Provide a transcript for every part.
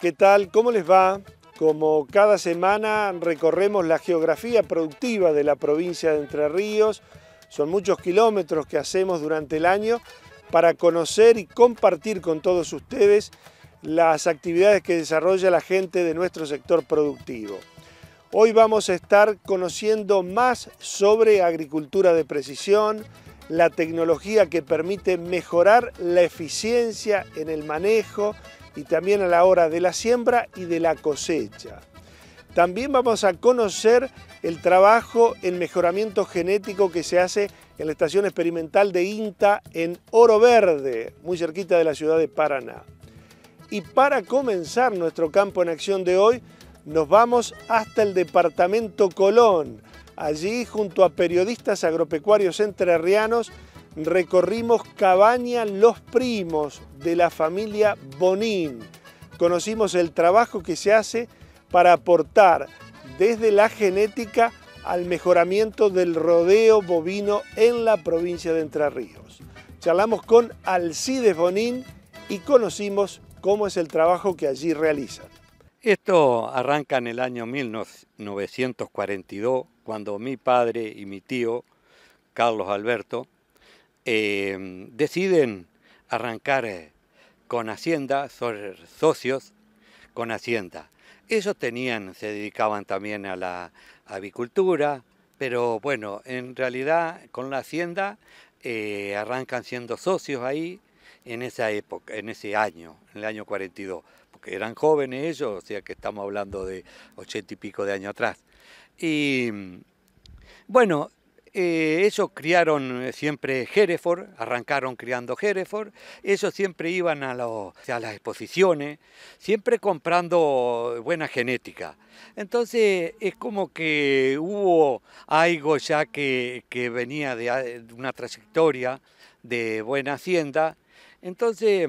¿Qué tal? ¿Cómo les va? Como cada semana recorremos la geografía productiva de la provincia de Entre Ríos. Son muchos kilómetros que hacemos durante el año para conocer y compartir con todos ustedes las actividades que desarrolla la gente de nuestro sector productivo. Hoy vamos a estar conociendo más sobre agricultura de precisión, la tecnología que permite mejorar la eficiencia en el manejo y también a la hora de la siembra y de la cosecha. También vamos a conocer el trabajo en mejoramiento genético que se hace en la estación experimental de INTA en Oro Verde, muy cerquita de la ciudad de Paraná. Y para comenzar nuestro campo en acción de hoy, nos vamos hasta el departamento Colón. Allí, junto a periodistas agropecuarios entrerrianos, recorrimos Cabaña Los Primos de la familia Bonín. Conocimos el trabajo que se hace para aportar desde la genética al mejoramiento del rodeo bovino en la provincia de Entre Ríos. Charlamos con Alcides Bonín y conocimos cómo es el trabajo que allí realizan. Esto arranca en el año 1942, cuando mi padre y mi tío, Carlos Alberto, Em, deciden arrancar eh, con Hacienda, socios con Hacienda. Ellos tenían, se dedicaban también a la avicultura, pero bueno, en realidad con la Hacienda eh, arrancan siendo socios ahí en esa época, en ese año, en el año 42, porque eran jóvenes ellos, o sea que estamos hablando de ochenta y pico de años atrás. Y bueno, eh, ellos criaron eh, siempre Hereford, arrancaron criando Hereford, ellos siempre iban a, las exposiciones, siempre comprando buena genética. Entonces es como que hubo algo ya que, venía de, una trayectoria de buena hacienda. Entonces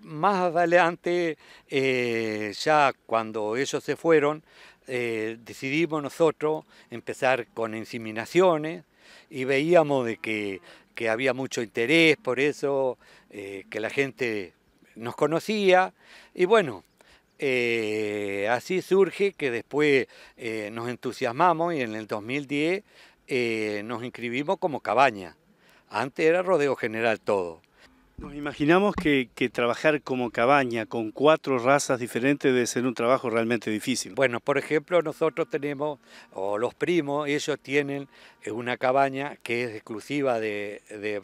más adelante, eh, ya cuando ellos se fueron, eh, decidimos nosotros empezar con inseminaciones y veíamos de que, había mucho interés por eso, eh, que la gente nos conocía y bueno, eh, así surge que después nos entusiasmamos y en el 2010 nos inscribimos como cabaña. Antes era rodeo general todo. Nos imaginamos que, trabajar como cabaña con cuatro razas diferentes debe ser un trabajo realmente difícil. Bueno, por ejemplo, nosotros tenemos, o los primos, ellos tienen eh, una cabaña que es exclusiva de, de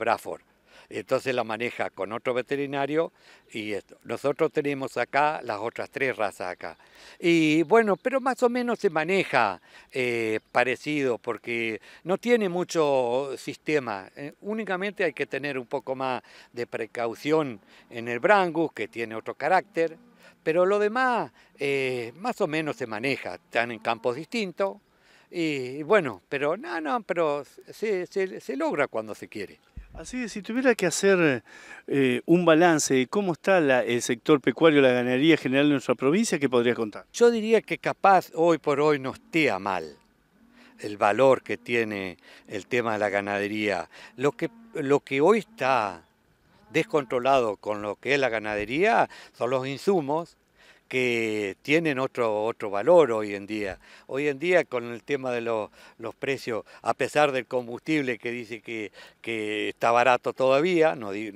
entonces la maneja con otro veterinario y Nosotros tenemos acá las otras tres razas acá. Y bueno, pero más o menos se maneja eh, parecido porque no tiene mucho sistema. Eh, únicamente hay que tener un poco más de precaución en el brangus, que tiene otro carácter. Pero lo demás eh, más o menos se maneja. Están en campos distintos. Y, bueno, pero no, no, pero se logra cuando se quiere. Así es, si tuviera que hacer eh, un balance de cómo está el sector pecuario, la ganadería general de nuestra provincia, ¿qué podría contar? Yo diría que capaz hoy por hoy no esté mal el valor que tiene el tema de la ganadería. Lo que, lo que hoy está descontrolado con lo que es la ganadería son los insumos, que tienen otro, otro valor hoy en día. Hoy en día con el tema de los, precios, a pesar del combustible que dice que, está barato todavía, no,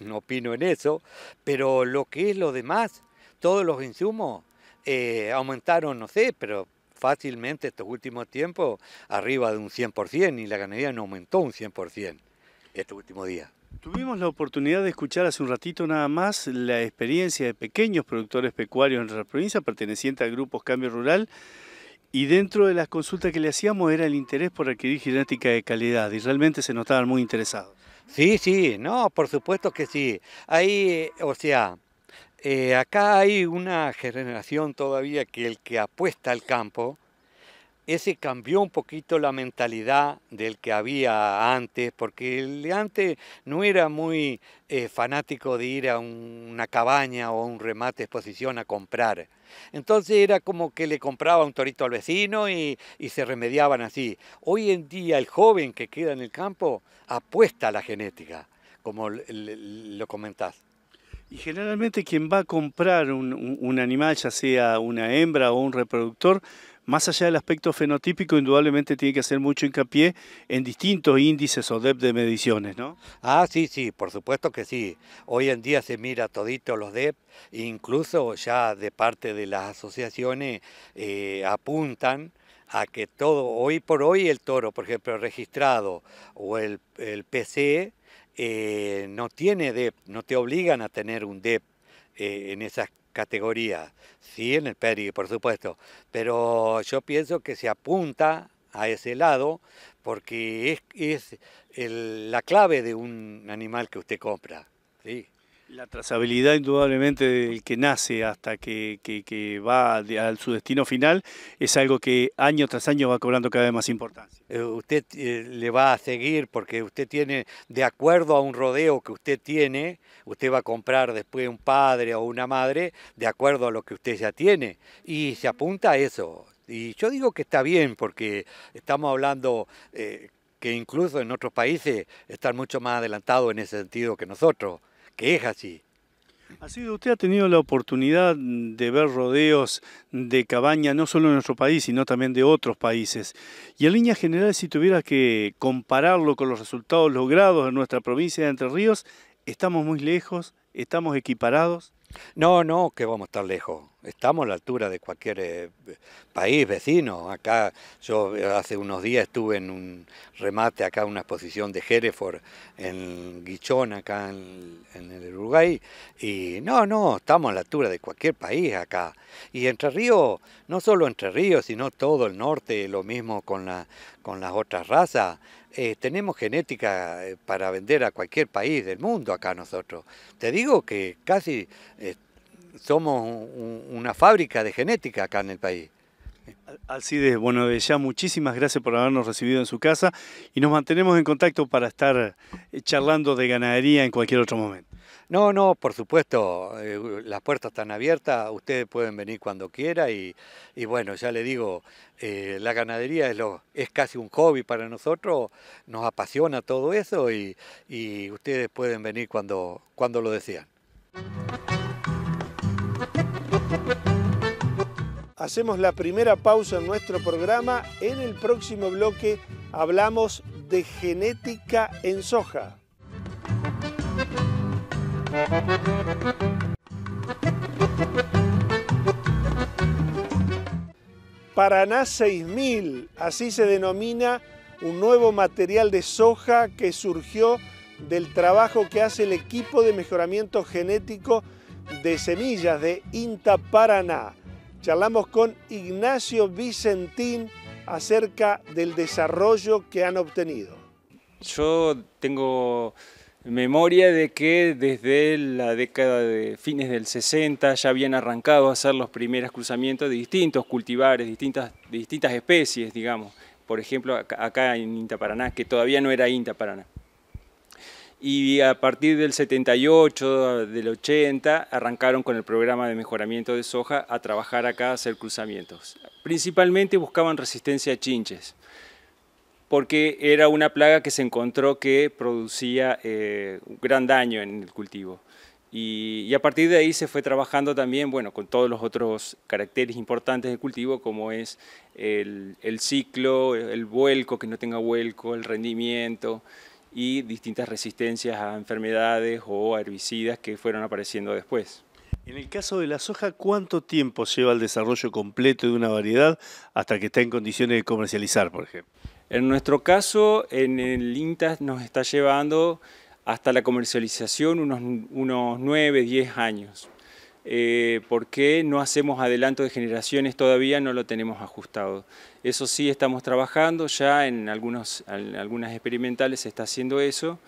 no, opino en eso, pero lo que es lo demás, todos los insumos eh, aumentaron, no sé, pero fácilmente estos últimos tiempos arriba de un 100% y la ganadería no aumentó un 100% estos últimos días. Tuvimos la oportunidad de escuchar hace un ratito nada más la experiencia de pequeños productores pecuarios en nuestra provincia, perteneciente a grupos Cambio Rural, y dentro de las consultas que le hacíamos era el interés por adquirir genética de calidad, y realmente se notaban muy interesados. Sí, sí, no, por supuesto que sí. Hay, eh, o sea, eh, acá hay una generación todavía que el que apuesta al campo ese cambió un poquito la mentalidad del que había antes, porque el de antes no era muy eh, fanático de ir a una cabaña o a un remate exposición a comprar. Entonces era como que le compraba un torito al vecino y, se remediaban así. Hoy en día el joven que queda en el campo apuesta a la genética, como lo comentás. Y generalmente quien va a comprar un animal, ya sea una hembra o un reproductor, más allá del aspecto fenotípico, indudablemente tiene que hacer mucho hincapié en distintos índices o DEP de mediciones, ¿no? Ah, sí, sí, por supuesto que sí. Hoy en día se mira todito los DEP, incluso ya de parte de las asociaciones eh, apuntan a que todo, hoy por hoy el toro, por ejemplo, registrado o el, PC, eh, no tiene DEP, no te obligan a tener un DEP eh, en esas categoría, sí en el Peri, por supuesto, pero yo pienso que se apunta a ese lado porque es, es la clave de un animal que usted compra, ¿sí? La trazabilidad indudablemente del que nace hasta que, va a su destino final es algo que año tras año va cobrando cada vez más importancia. Eh, usted eh, le va a seguir porque usted tiene, de acuerdo a un rodeo que usted tiene, usted va a comprar después un padre o una madre, de acuerdo a lo que usted ya tiene. Y se apunta a eso. Y yo digo que está bien porque estamos hablando... Eh, que incluso en otros países están mucho más adelantados en ese sentido que nosotros es así. Así usted ha tenido la oportunidad de ver rodeos de cabaña no solo en nuestro país, sino también de otros países. Y en línea general, si tuviera que compararlo con los resultados logrados en nuestra provincia de Entre Ríos, ¿estamos muy lejos? ¿Estamos equiparados? No, no, que vamos a estar lejos. Estamos a la altura de cualquier eh, país vecino. Acá yo eh, hace unos días estuve en un remate, acá una exposición de Hereford en Guichón, acá en, el Uruguay. Y no, no, estamos a la altura de cualquier país acá. Y Entre Ríos, no solo Entre Ríos, sino todo el norte, lo mismo con, la, con las otras razas. Eh, tenemos genética para vender a cualquier país del mundo acá nosotros. Te digo que casi somos una fábrica de genética acá en el país. Alcides, bueno, ya muchísimas gracias por habernos recibido en su casa y nos mantenemos en contacto para estar eh, charlando de ganadería en cualquier otro momento. No, no, por supuesto, eh, las puertas están abiertas, ustedes pueden venir cuando quiera y, bueno, ya le digo, eh, la ganadería es, casi un hobby para nosotros, nos apasiona todo eso y, ustedes pueden venir cuando, cuando lo desean. Hacemos la primera pausa en nuestro programa. En el próximo bloque hablamos de genética en soja. Paraná 6000, así se denomina un nuevo material de soja que surgió del trabajo que hace el equipo de mejoramiento genético de semillas de INTA Paraná. Charlamos con Ignacio Vicentín acerca del desarrollo que han obtenido. Yo tengo memoria de que desde la década de fines del 60 ya habían arrancado a hacer los primeros cruzamientos de distintos cultivares, distintas, distintas especies, digamos. Por ejemplo, acá en Intaparaná, que todavía no era Inta y a partir del 78, del 80, arrancaron con el programa de mejoramiento de soja a trabajar acá, a hacer cruzamientos. Principalmente buscaban resistencia a chinches, porque era una plaga que se encontró que producía eh, gran daño en el cultivo. Y, a partir de ahí se fue trabajando también, bueno, con todos los otros caracteres importantes del cultivo, como es el ciclo, el vuelco, que no tenga vuelco, el rendimiento, y distintas resistencias a enfermedades o a herbicidas que fueron apareciendo después. En el caso de la soja, ¿cuánto tiempo lleva el desarrollo completo de una variedad hasta que está en condiciones de comercializar, por ejemplo? En nuestro caso, en el INTA nos está llevando hasta la comercialización unos, unos 9, 10 años eh, por qué no hacemos adelanto de generaciones todavía, no lo tenemos ajustado. Eso sí estamos trabajando, ya en, algunos, algunas experimentales se está haciendo eso,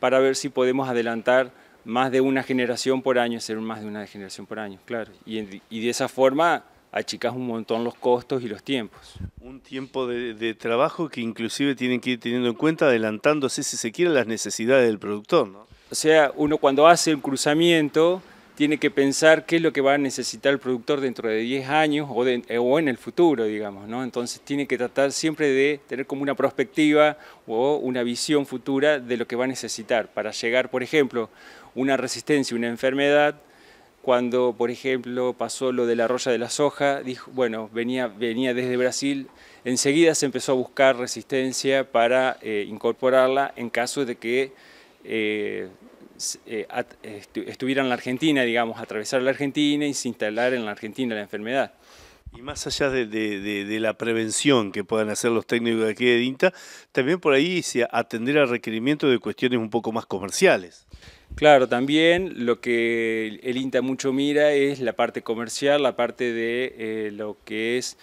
para ver si podemos adelantar más de una generación por año, ...ser más de una generación por año, claro. Y, de esa forma achicás un montón los costos y los tiempos. Un tiempo de, trabajo que inclusive tienen que ir teniendo en cuenta, adelantándose, si se quiere, las necesidades del productor. ¿no? O sea, uno cuando hace el cruzamiento tiene que pensar qué es lo que va a necesitar el productor dentro de 10 años eh, o, en el futuro, digamos, ¿no? Entonces tiene que tratar siempre de tener como una perspectiva o una visión futura de lo que va a necesitar para llegar, por ejemplo, una resistencia, una enfermedad, cuando, por ejemplo, pasó lo de la roya de la soja, dijo, bueno, venía, venía desde Brasil, enseguida se empezó a buscar resistencia para eh, incorporarla en caso de que... Eh, eh, estuviera en la Argentina, digamos, atravesar la Argentina y se instalar en la Argentina la enfermedad. Y más allá de, la prevención que puedan hacer los técnicos de aquí de INTA, también por ahí se atenderá al requerimiento de cuestiones un poco más comerciales. Claro, también lo que el INTA mucho mira es la parte comercial, la parte de eh, lo que es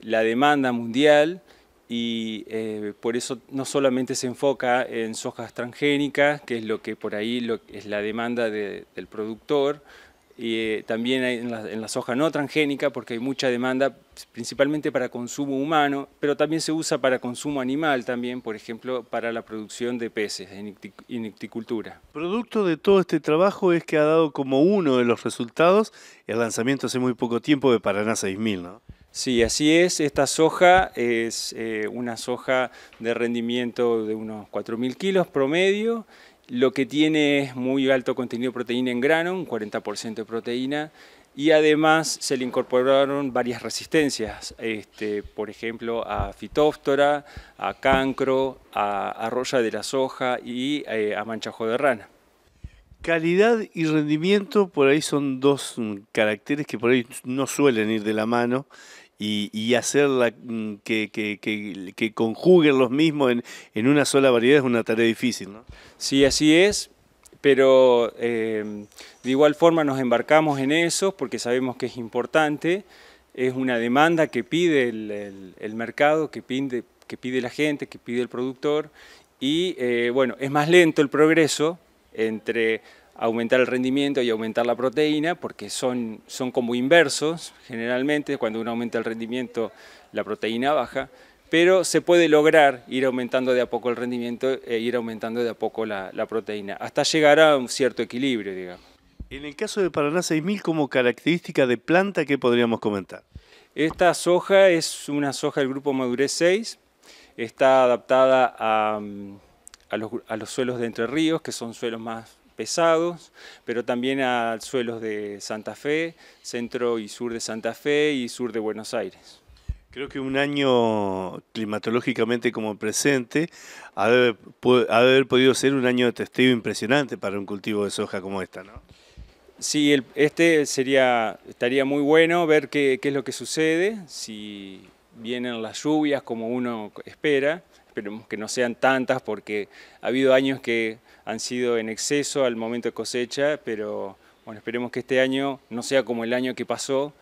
la demanda mundial, y eh, por eso no solamente se enfoca en sojas transgénicas, que es lo que por ahí es la demanda del productor, y eh, también en, la, soja no transgénica porque hay mucha demanda principalmente para consumo humano, pero también se usa para consumo animal también, por ejemplo, para la producción de peces en icticultura. Producto de todo este trabajo es que ha dado como uno de los resultados el lanzamiento hace muy poco tiempo de Paraná 6000, ¿no? Sí, así es. Esta soja es eh, una soja de rendimiento de unos 4.000 kilos promedio. Lo que tiene es muy alto contenido de proteína en grano, un 40% de proteína, y además se le incorporaron varias resistencias, este, por ejemplo a fitóftora, a cancro, a, arroya de la soja y eh, a manchajo de rana. Calidad y rendimiento por ahí son dos mm, caracteres que por ahí no suelen ir de la mano y, y mm, que, conjuguen los mismos en, una sola variedad es una tarea difícil, ¿no? Sí, así es, pero eh, de igual forma nos embarcamos en eso porque sabemos que es importante, es una demanda que pide el, mercado, que pide, que pide la gente, que pide el productor, y eh, bueno, es más lento el progreso entre aumentar el rendimiento y aumentar la proteína, porque son, son como inversos generalmente, cuando uno aumenta el rendimiento la proteína baja, pero se puede lograr ir aumentando de a poco el rendimiento e ir aumentando de a poco la, proteína, hasta llegar a un cierto equilibrio, digamos. En el caso de Paraná 6000, como característica de planta, ¿qué podríamos comentar? Esta soja es una soja del grupo Madurez 6, está adaptada mm, a los suelos de Entre Ríos, que son suelos más pesados, pero también a suelos de Santa Fe, centro y sur de Santa Fe y sur de Buenos Aires. Creo que un año climatológicamente como presente ha de haber, podido ser un año de testigo impresionante para un cultivo de soja como esta, ¿no? Sí, este sería, estaría muy bueno ver qué es lo que sucede, si vienen las lluvias como uno espera, esperemos que no sean tantas porque ha habido años que han sido en exceso al momento de cosecha, pero bueno, esperemos que este año no sea como el año que pasó,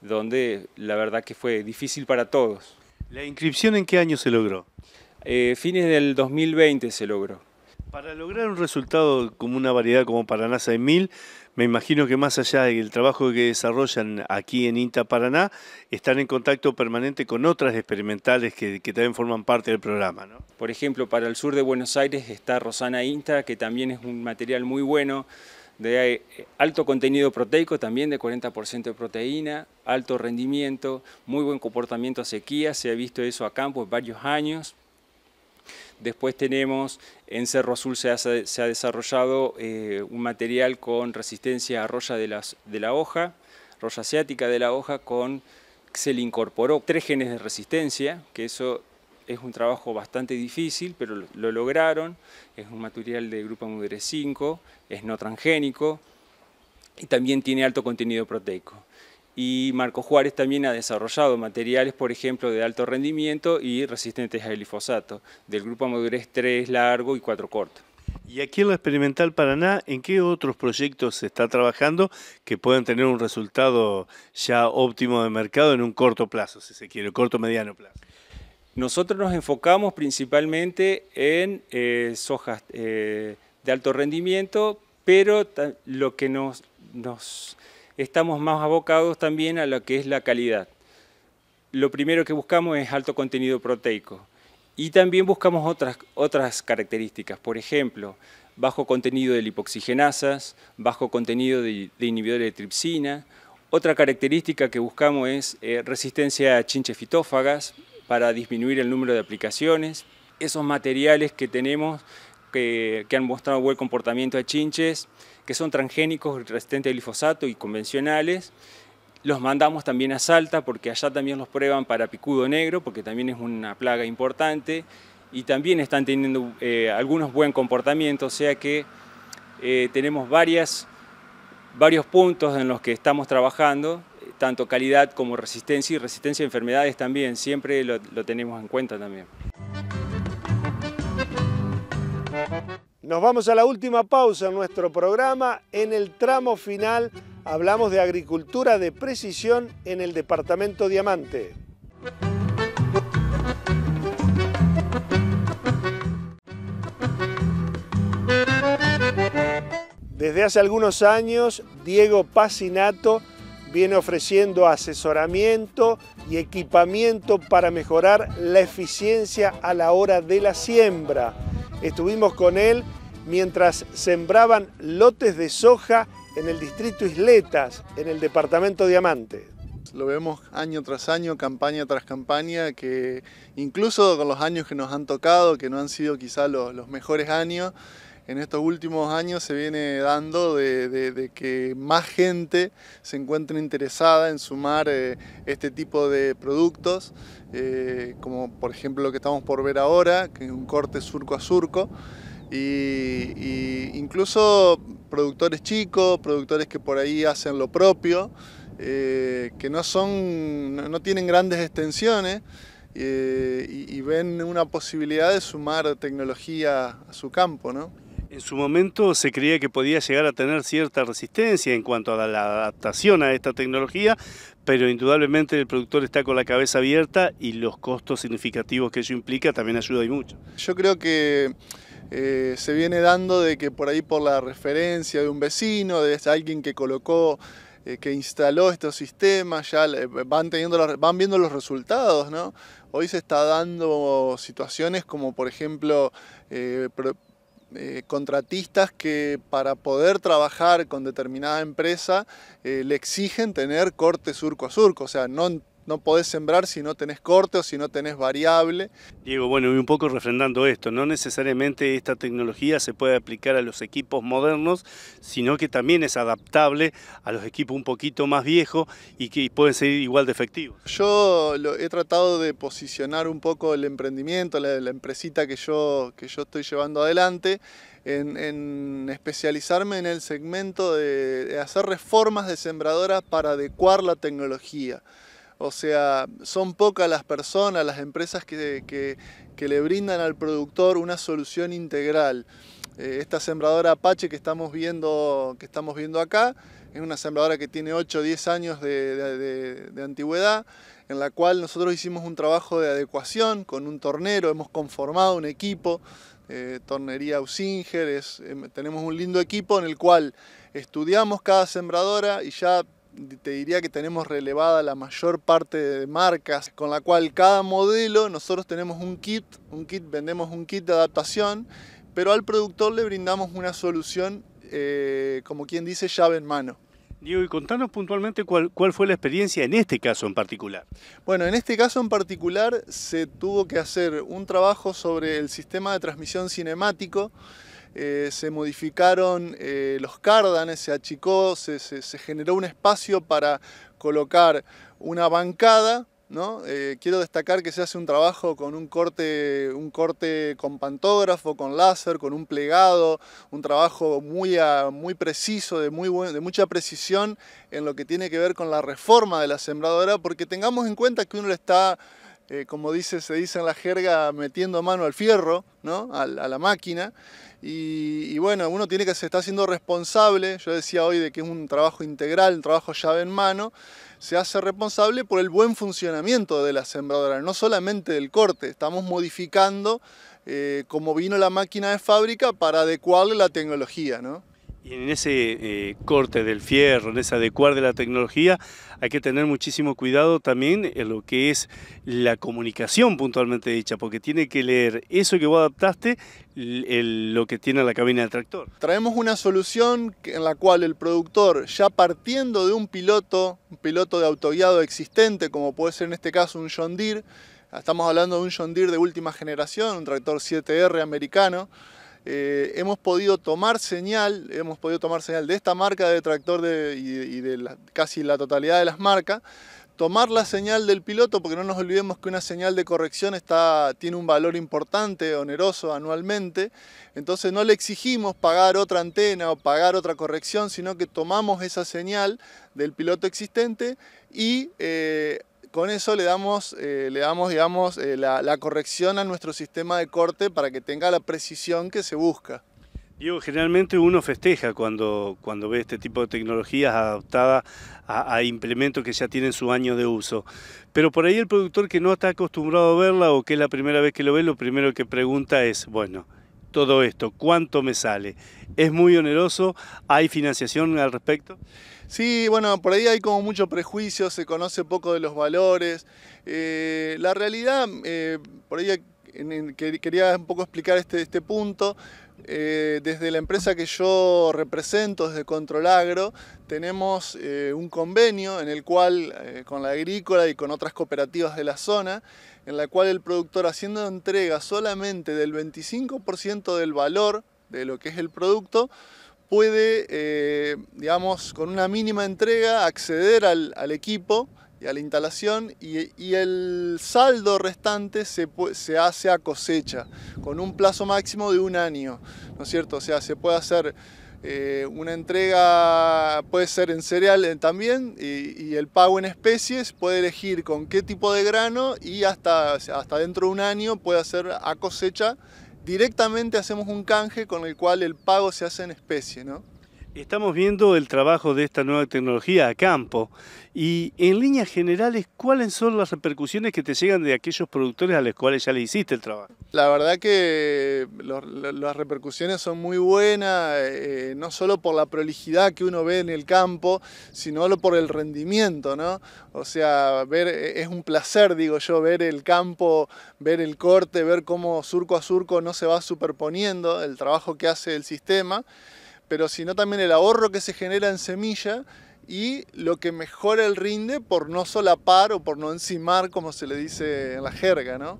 donde la verdad que fue difícil para todos. ¿La inscripción en qué año se logró? Eh, fines del 2020 se logró. Para lograr un resultado como una variedad como Paraná 6000, me imagino que más allá del trabajo que desarrollan aquí en INTA Paraná, están en contacto permanente con otras experimentales que, también forman parte del programa. Por ejemplo, para el sur de Buenos Aires está Rosana INTA, que también es un material muy bueno de eh, alto contenido proteico, también de 40% de proteína, alto rendimiento, muy buen comportamiento a sequía, se ha visto eso a campo varios años, Después tenemos, en Cerro Azul se ha, desarrollado eh, un material con resistencia a roya de, la hoja, roya asiática de la hoja, con se le incorporó tres genes de resistencia, que eso es un trabajo bastante difícil, pero lo, lograron. Es un material de grupo Mudere 5, es no transgénico y también tiene alto contenido proteico y Marco Juárez también ha desarrollado materiales, por ejemplo, de alto rendimiento y resistentes al glifosato, del grupo madurez 3 largo y 4 corto. Y aquí en la Experimental Paraná, ¿en qué otros proyectos se está trabajando que puedan tener un resultado ya óptimo de mercado en un corto plazo, si se quiere, corto mediano plazo? Nosotros nos enfocamos principalmente en eh, sojas eh, de alto rendimiento, pero lo que nos, nos estamos más abocados también a lo que es la calidad. Lo primero que buscamos es alto contenido proteico y también buscamos otras, otras características, por ejemplo, bajo contenido de lipoxigenasas, bajo contenido de, inhibidores de tripsina. Otra característica que buscamos es eh, resistencia a chinches fitófagas para disminuir el número de aplicaciones. Esos materiales que tenemos que, han mostrado buen comportamiento de chinches, que son transgénicos, resistentes al glifosato y convencionales. Los mandamos también a Salta porque allá también los prueban para picudo negro, porque también es una plaga importante y también están teniendo eh, algunos buen comportamientos, o sea que eh, tenemos varios puntos en los que estamos trabajando, tanto calidad como resistencia y resistencia a enfermedades también, siempre lo tenemos en cuenta también. Nos vamos a la última pausa en nuestro programa. En el tramo final hablamos de agricultura de precisión en el departamento Diamante. Desde hace algunos años, Diego Pacinato viene ofreciendo asesoramiento y equipamiento para mejorar la eficiencia a la hora de la siembra. Estuvimos con él mientras sembraban lotes de soja en el distrito Isletas, en el departamento Diamante. Lo vemos año tras año, campaña tras campaña, que incluso con los años que nos han tocado, que no han sido quizá los, los mejores años, en estos últimos años se viene dando de, que más gente se encuentre interesada en sumar eh, este tipo de productos, eh, como por ejemplo lo que estamos por ver ahora, que es un corte surco a surco, y, incluso productores chicos, productores que por ahí hacen lo propio, eh, que no, son, no tienen grandes extensiones, y, y, ven una posibilidad de sumar tecnología a su campo, ¿no? En su momento se creía que podía llegar a tener cierta resistencia en cuanto a la adaptación a esta tecnología, pero indudablemente el productor está con la cabeza abierta y los costos significativos que eso implica también ayuda y mucho. Yo creo que eh, se viene dando de que por ahí por la referencia de un vecino, de alguien que colocó eh, que instaló estos sistemas, ya van, teniendo, van viendo los resultados, ¿no? Hoy se está dando situaciones como, por ejemplo, eh, eh, contratistas que para poder trabajar con determinada empresa eh, le exigen tener corte surco a surco, o sea, no no podés sembrar si no tenés corte o si no tenés variable. Diego, bueno, y un poco refrendando esto, no necesariamente esta tecnología se puede aplicar a los equipos modernos, sino que también es adaptable a los equipos un poquito más viejos y que pueden ser igual de efectivos. Yo he tratado de posicionar un poco el emprendimiento, la, la empresita que yo, que yo estoy llevando adelante, en, especializarme en el segmento de, de hacer reformas de sembradoras para adecuar la tecnología. O sea, son pocas las personas, las empresas que, le brindan al productor una solución integral. Eh, esta sembradora Apache que estamos viendo, que estamos viendo acá es una sembradora que tiene 8 o 10 años de, antigüedad, en la cual nosotros hicimos un trabajo de adecuación con un tornero, hemos conformado un equipo eh, tornería Usinger, em, tenemos un lindo equipo en el cual estudiamos cada sembradora y ya te diría que tenemos relevada la mayor parte de marcas, con la cual cada modelo nosotros tenemos un kit, un kit, vendemos un kit de adaptación, pero al productor le brindamos una solución, eh, como quien dice, llave en mano. Diego, y contanos puntualmente cuál, cuál, fue la experiencia en este caso en particular. Bueno, en este caso en particular se tuvo que hacer un trabajo sobre el sistema de transmisión cinemático eh, se modificaron eh, los cárdanes, se achicó, se, generó un espacio para colocar una bancada. ¿no? Eh, quiero destacar que se hace un trabajo con un corte, un corte con pantógrafo, con láser, con un plegado, un trabajo muy, muy preciso, de, muy de mucha precisión en lo que tiene que ver con la reforma de la sembradora, porque tengamos en cuenta que uno le está eh, como dice, se dice en la jerga, metiendo mano al fierro, ¿no? a, la máquina. Y, bueno, uno tiene que se está haciendo responsable, yo decía hoy de que es un trabajo integral, un trabajo llave en mano, se hace responsable por el buen funcionamiento de la sembradora, no solamente del corte, estamos modificando eh, como vino la máquina de fábrica para adecuarle la tecnología. ¿no? Y en ese eh, corte del fierro, en ese adecuar de la tecnología, hay que tener muchísimo cuidado también en lo que es la comunicación puntualmente dicha, porque tiene que leer eso que vos adaptaste, lo que tiene la cabina del tractor. Traemos una solución en la cual el productor, ya partiendo de un piloto, un piloto de autoguiado existente, como puede ser en este caso un John Deere, estamos hablando de un John Deere de última generación, un tractor 7R americano, eh, hemos podido tomar señal, hemos podido tomar señal de esta marca de tractor y, de casi la totalidad de las marcas, tomar la señal del piloto, porque no nos olvidemos que una señal de corrección está, tiene un valor importante, oneroso anualmente, entonces no le exigimos pagar otra antena o pagar otra corrección, sino que tomamos esa señal del piloto existente y eh, con eso le damos, eh, le damos digamos, eh, la, corrección a nuestro sistema de corte para que tenga la precisión que se busca. Diego, generalmente uno festeja cuando, cuando ve este tipo de tecnologías adaptadas a, implementos que ya tienen su año de uso. Pero por ahí el productor que no está acostumbrado a verla o que es la primera vez que lo ve, lo primero que pregunta es, bueno, todo esto? ¿Cuánto me sale? ¿Es muy oneroso? ¿Hay financiación al respecto? Sí, bueno, por ahí hay como mucho prejuicio, se conoce poco de los valores. Eh, la realidad, eh, por ahí quería un poco explicar este, este punto. Eh, desde la empresa que yo represento, desde Control Agro, tenemos un convenio en el cual, con la agrícola y con otras cooperativas de la zona, en la cual el productor haciendo entrega solamente del 25% del valor de lo que es el producto, puede, eh, digamos, con una mínima entrega acceder al, equipo y a la instalación y, el saldo restante se, se, hace a cosecha con un plazo máximo de un año, ¿no es cierto? O sea, se puede hacer eh, una entrega puede ser en cereal eh, también y, el pago en especies puede elegir con qué tipo de grano y hasta, hasta dentro de un año puede hacer a cosecha. Directamente hacemos un canje con el cual el pago se hace en especie. ¿no? Estamos viendo el trabajo de esta nueva tecnología a campo y en líneas generales, ¿cuáles son las repercusiones que te llegan de aquellos productores a los cuales ya le hiciste el trabajo? La verdad que las repercusiones son muy buenas, eh, no solo por la prolijidad que uno ve en el campo, sino por el rendimiento, ¿no? O sea, ver, eh, es un placer, digo yo, ver el campo, ver el corte, ver cómo surco a surco no se va superponiendo el trabajo que hace el sistema pero sino también el ahorro que se genera en semilla y lo que mejora el rinde por no solapar o por no encimar, como se le dice en la jerga, ¿no?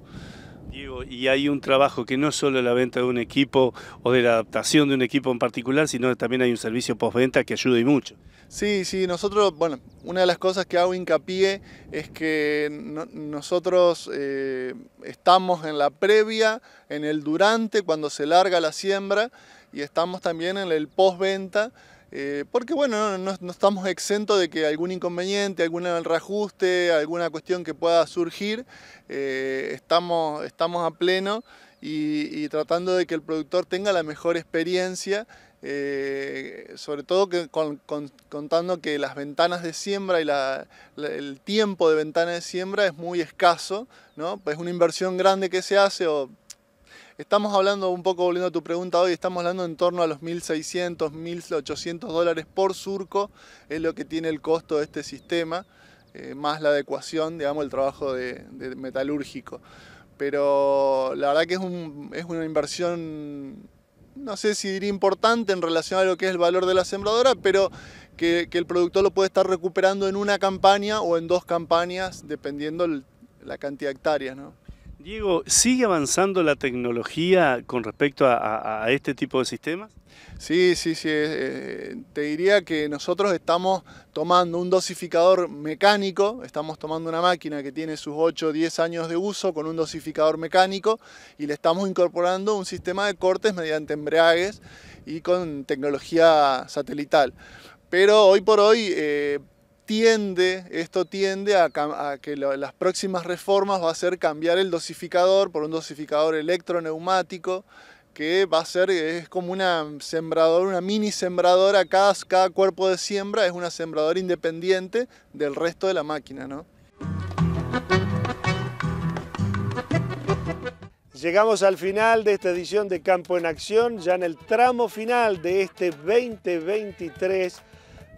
Diego, y hay un trabajo que no solo la venta de un equipo o de la adaptación de un equipo en particular, sino también hay un servicio postventa que ayuda y mucho. Sí, sí, nosotros, bueno, una de las cosas que hago hincapié es que nosotros eh, estamos en la previa, en el durante, cuando se larga la siembra, y estamos también en el postventa. Eh, porque bueno, no, estamos exentos de que algún inconveniente, algún reajuste, alguna cuestión que pueda surgir, eh, estamos, estamos a pleno y, tratando de que el productor tenga la mejor experiencia, eh, sobre todo contando que las ventanas de siembra y el tiempo de ventana de siembra es muy escaso, ¿no? Pues es una inversión grande que se hace o Estamos hablando, un poco volviendo a tu pregunta hoy, estamos hablando en torno a los 1.600, 1.800 dólares por surco, es lo que tiene el costo de este sistema, eh, más la adecuación, digamos, el trabajo de, metalúrgico. Pero la verdad que es, una inversión no sé si diría importante en relación a lo que es el valor de la sembradora, pero que, el productor lo puede estar recuperando en una campaña o en dos campañas, dependiendo la cantidad de hectáreas. ¿no? Diego, ¿sigue avanzando la tecnología con respecto a, este tipo de sistemas? Sí, sí, sí. Eh, te diría que nosotros estamos tomando un dosificador mecánico, estamos tomando una máquina que tiene sus 8 o 10 años de uso con un dosificador mecánico y le estamos incorporando un sistema de cortes mediante embriagues y con tecnología satelital. Pero hoy por hoy... Eh, tiende, esto tiende a, que las próximas reformas va a ser cambiar el dosificador por un dosificador electroneumático que va a ser, es como una sembradora, una mini sembradora, cada, cada cuerpo de siembra es una sembradora independiente del resto de la máquina. ¿no? Llegamos al final de esta edición de Campo en Acción, ya en el tramo final de este 2023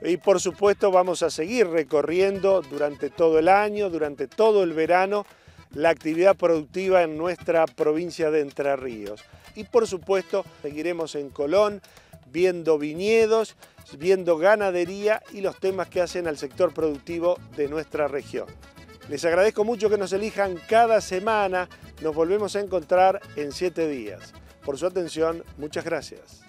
y por supuesto vamos a seguir recorriendo durante todo el año, durante todo el verano, la actividad productiva en nuestra provincia de Entre Ríos. Y por supuesto seguiremos en Colón viendo viñedos, viendo ganadería y los temas que hacen al sector productivo de nuestra región. Les agradezco mucho que nos elijan cada semana. Nos volvemos a encontrar en siete días. Por su atención, muchas gracias.